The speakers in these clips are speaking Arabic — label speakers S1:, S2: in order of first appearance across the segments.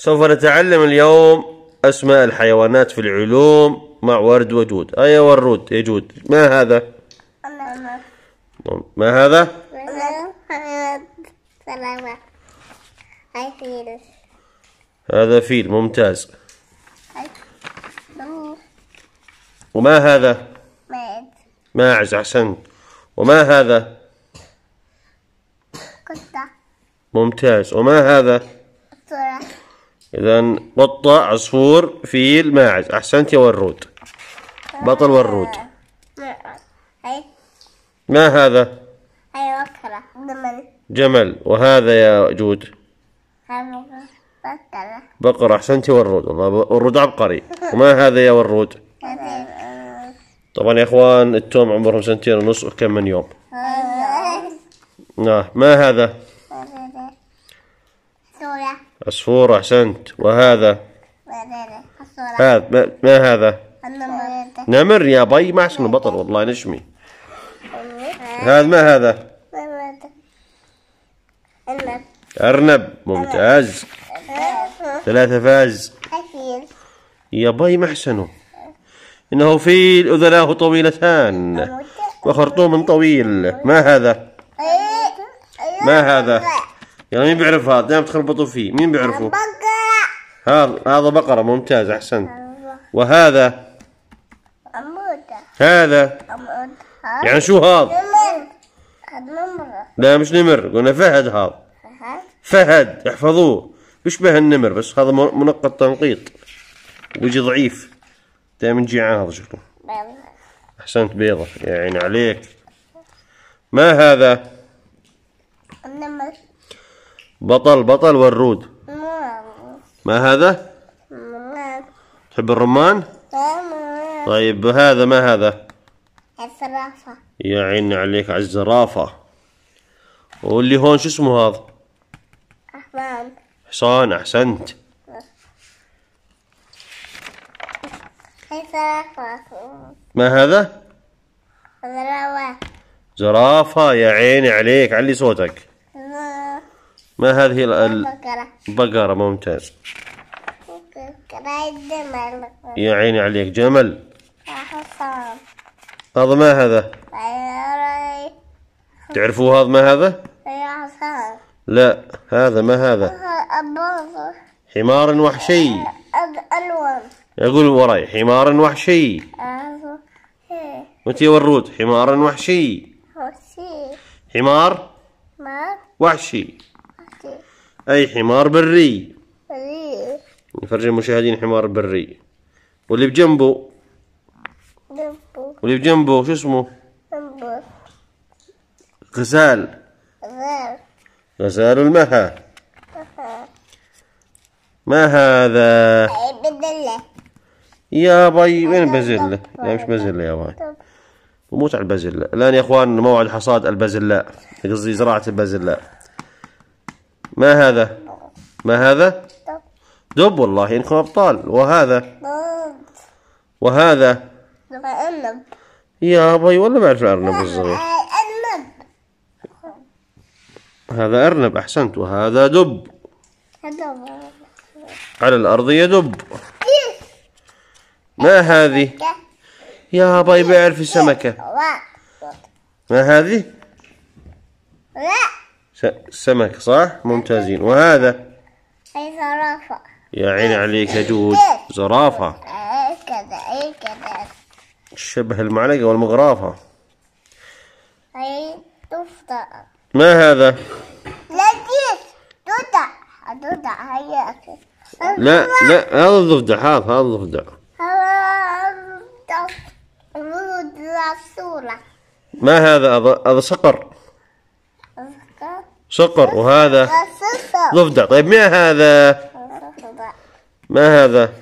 S1: سوف نتعلم اليوم أسماء الحيوانات في العلوم مع ورد وجود أي ورود يجود ما هذا ما هذا هذا فيل ممتاز وما هذا ماعز أحسنت وما هذا قطة ممتاز وما هذا صورة إذا قطة عصفور فيل ماعز أحسنت يا ورود بطل ورود ما هذا؟
S2: جمل
S1: جمل وهذا يا جود بقرة بقرة أحسنت يا ورود والله ورود عبقري وما هذا يا ورود؟ طبعا يا إخوان التوم عمرهم سنتين ونص وكم من يوم نعم. ما هذا؟ عصفور أحسنت وهذا هذا ما, ما هذا نمر يا بي ما أحسن بطل والله نشمي هذا ما هذا أرنب ممتاز ثلاثة فاز يا بي ما أحسنه إنه فيل أذناه طويلتان وخرطوم طويل ما هذا ما هذا يلا يعني مين بيعرف هذا دائما تخربطوا فيه مين بيعرفه هذا هذا بقرة ممتاز أحسنت أيوة. وهذا هذا يعني شو هذا لا مش نمر قلنا فهد هذا فهد احفظوه بيشبه النمر بس هذا منقط تنقيط ويجي ضعيف دائما جيعان هذا شكله احسنت بيضة يا عيني عليك ما هذا النمر بطل بطل ورود ما هذا تحب الرمان طيب هذا ما هذا
S2: الزرافة
S1: يا عيني عليك على الزرافة واللي هون شو اسمه هذا حصان حصان أحسنت ما هذا
S2: زرافة
S1: زرافة يا عيني عليك علي صوتك ما هذه البقرة بقرة ممتاز يا عيني عليك جمل
S2: حصان
S1: هذا ما هذا تعرفوا هذا ما هذا
S2: حصان
S1: لا هذا ما هذا حمار وحشي يقول وراي حمار وحشي وانت إيه. يا ورود حمار وحشي حمار وحشي أي حمار بري بري المشاهدين حمار بري واللي بجنبه جنبه واللي بجنبه شو اسمه جنبه غزال غزال غزال المها ما هذا إيه،
S2: بزلة
S1: يا باي وين بزلة لا مش بزلة يا باي بموت على البازلاء الآن يا أخوان موعد حصاد البازلاء قصدي زراعة البازلاء ما هذا ما هذا دب دب والله انكم يعني ابطال وهذا وهذا ارنب يا ابي والله ما اعرف الارنب الصغير هذا ارنب احسنت وهذا دب على الارض يدب إيه. ما هذه يا باي بيعرف إيه. السمكه ما هذه لا سمك صح ممتازين وهذا
S2: زرافة
S1: يا عيني إيه. عليك يا جود إيه. زرافة
S2: إيه كذا أي كذا
S1: شبه المعلقة والمغرافة
S2: أي تفطر
S1: ما هذا؟
S2: لذيذ دودة دودة هيا لا لا هذا الضفدع
S1: هذا هذا الضفدع
S2: هذا
S1: ما هذا هذا صقر صقر وهذا ضفدع طيب ما هذا ما هذا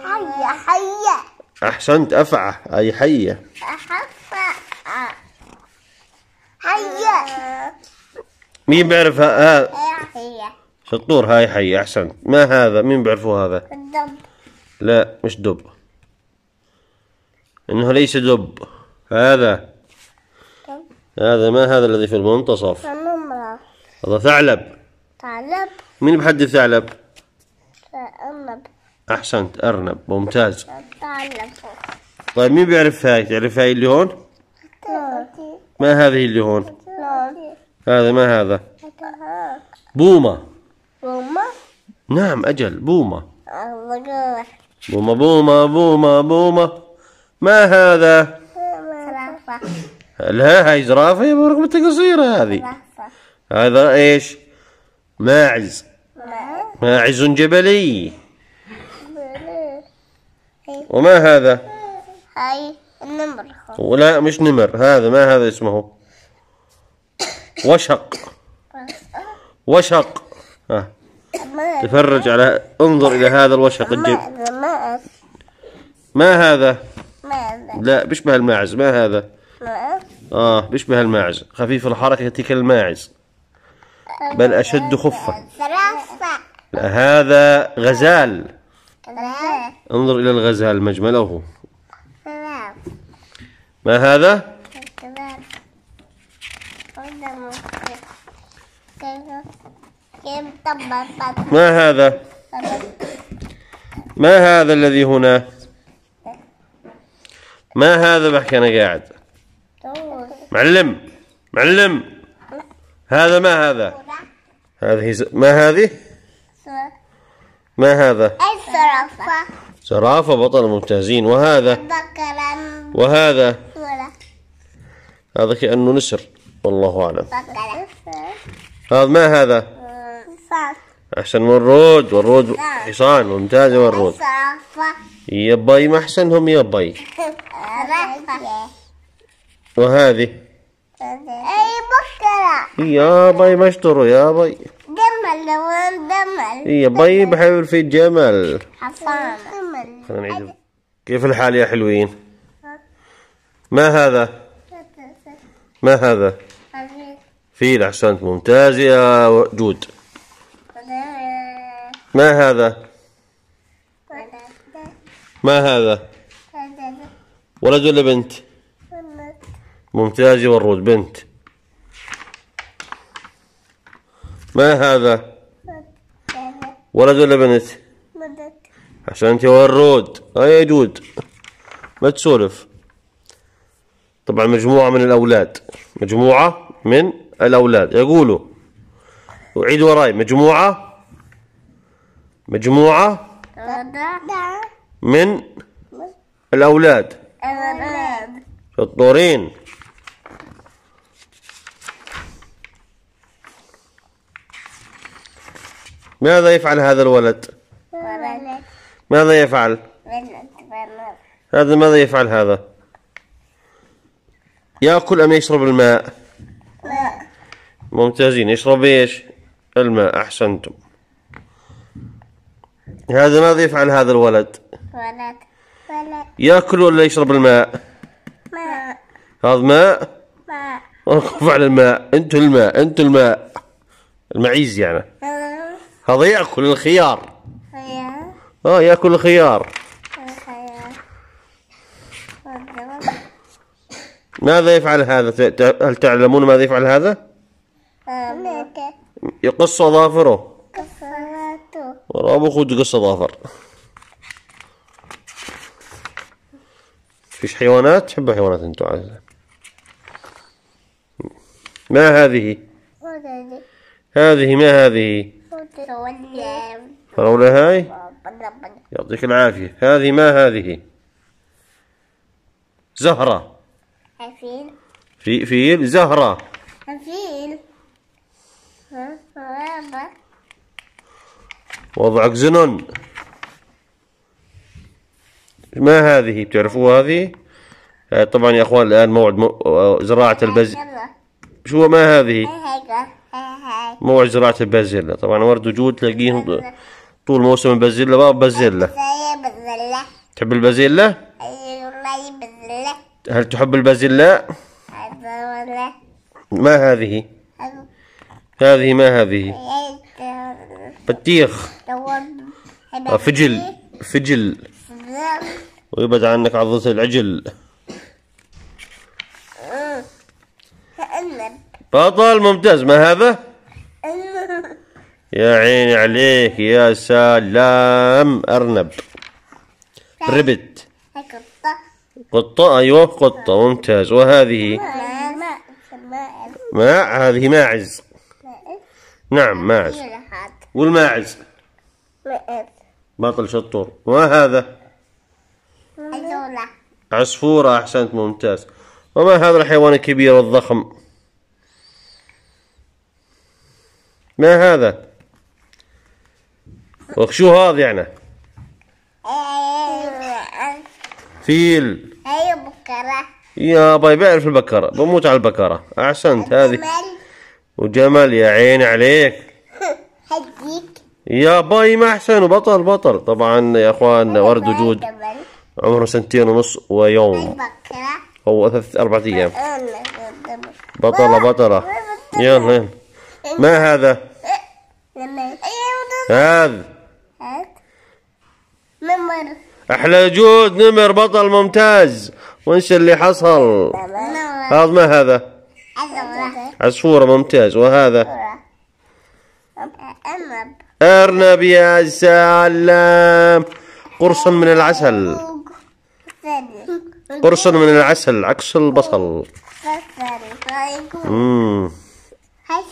S2: حية حية
S1: أحسنت أفعى أي حية
S2: حية
S1: مين بيعرف هذا شطور هاي حية أحسنت ما هذا مين بيعرفوا هذا الدب لا مش دب إنه ليس دب هذا هذا ما هذا الذي في المنتصف هذا ثعلب ثعلب مين بحدد ثعلب؟ أرنب أحسنت أرنب ممتاز ثعلب طيب مين بيعرف هاي؟ تعرف هاي اللي هون؟ ما هذه اللي هون؟ هذا ما هذا؟ بومة بومة؟ نعم أجل بومة بومة بومة بومة بومة ما هذا؟
S2: زرافة
S1: لا هاي زرافة يا رقبتها قصيرة هذه هذا ايش ماعز ماعز جبلي وما هذا
S2: هاي النمر
S1: ولا مش نمر هذا ما هذا اسمه وشق وشق ها آه. تفرج على انظر الى هذا الوشق الجب ما هذا لا بيشبه الماعز ما هذا اه بيشبه الماعز خفيف الحركه كالماعز بل أشد خفة هذا غزال انظر إلى الغزال مجمله ما هذا؟ ما هذا؟ ما هذا الذي هنا؟ ما هذا بحكي أنا قاعد معلم معلم هذا ما هذا؟ هذه ز... ما هذه ما هذا
S2: الزرافة
S1: زرافة بطل ممتازين وهذا بكرة وهذا هذا كأنه نسر والله أعلم هذا ما هذا أحسن والروج والروج حصان ممتاز والروج يبي ما أحسنهم يبي وهذه
S2: أي بكرة
S1: يا باي ما اشتروا يا باي
S2: جمل لون جمل
S1: اي طيب حيقول في جمل
S2: حصان
S1: كيف الحال يا حلوين ما هذا ما هذا فيل احسنت ممتاز يا جود ما هذا ما هذا ولد ولا بنت ممتاز يا ورود بنت ما هذا ولد ولا بنت ولد عشان انت ورود اه يا جود ما تسولف طبعا مجموعة من الأولاد مجموعة من الأولاد يقولوا وعيد وراي مجموعة مجموعة من الأولاد شطورين ماذا يفعل هذا الولد ماذا يفعل هذا ماذا يفعل هذا يأكل أم يشرب الماء لا ممتازين يشرب إيش الماء أحسنتم هذا ماذا يفعل هذا الولد ولد ولد يأكل ولا يشرب الماء ماء هذا ماء ماء وقف على الماء أنت الماء أنت الماء المعيز يعني هذا ياكل الخيار خيار اه ياكل الخيار ماذا يفعل هذا هل تعلمون ماذا يفعل هذا يقص اظافره ورابو خود يقص اظافر فيش حيوانات تحبوا حيوانات انتوا عايزة ما هذه هذه ما هذه فراولة هاي يعطيك العافية هذه ما هذه زهرة فيل في فيل زهرة فيل وضعك زنون ما هذه بتعرفوا هذه آه، طبعا يا اخوان الان موعد آه، زراعة البز أيوة. شو ما هذه موعد زراعة البازيلا طبعا ورد وجود تلاقيهم طول موسم البازيلا بابا بازيلا تحب البازيلا؟ هل تحب البازيلا؟ ما هذه؟ هذه ما هذه؟ بطيخ فجل فجل ويبعد عنك عضة العجل بطل ممتاز ما هذا يا عيني عليك يا سلام أرنب ربت قطة أيوة قطة ممتاز وهذه ماء هذه ماعز نعم ماعز والماعز بطل شطور وهذا عصفورة أحسنت ممتاز وما هذا الحيوان الكبير والضخم ما هذا وشو شو هذا يعني فيل هي بكرة يا باي بعرف البكرة بموت على البكرة أحسنت هذه وجمل يا عيني عليك هديك يا باي ما أحسن وبطل بطل طبعا يا أخوان ورد وجود عمره سنتين ونص ويوم او ثلاث أربعة أيام بطلة بطلة يلا يلا ما هذا هذا نمر احلى جود نمر بطل ممتاز وانش اللي حصل هذا ما هذا عصفورة ممتاز وهذا أرنب أرنب يا سلام قرص من العسل قرص من العسل عكس البصل مم.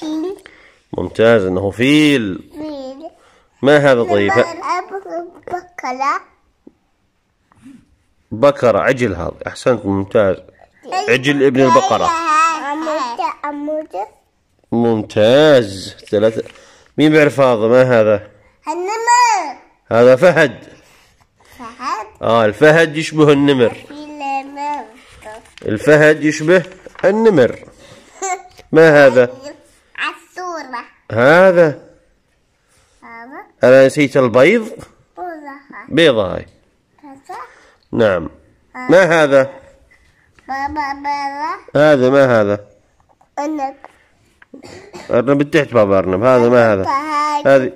S1: فيل ممتاز انه فيل
S2: فيل ما هذا طيب بكرة
S1: بكرة عجل هذا احسنت ممتاز أيوة. عجل ابن البقرة أيوة. ممتاز ثلاثة مين بيعرف هذا ما هذا
S2: النمر
S1: هذا فهد فهد اه الفهد يشبه النمر الفهد يشبه النمر
S2: ما هذا هذا هذا
S1: أنا نسيت البيض بيضة هاي نعم آه. ما هذا هذا ما هذا أرنب أرنب تحت بابا أرنب هذا ما هذا هذه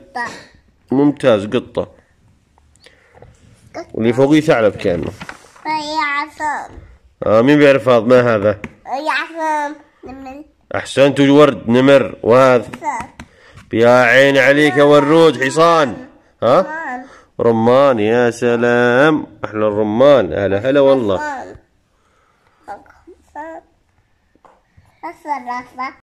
S1: ممتاز قطة واللي فوقي ثعلب كأنه
S2: عصام
S1: آه مين بيعرف هذا ما هذا
S2: عصام نمر
S1: أحسنت ورد نمر وهذا يا عيني عليك يا ورود حصان ها رمان يا سلام احلى الرمان هلا هلا والله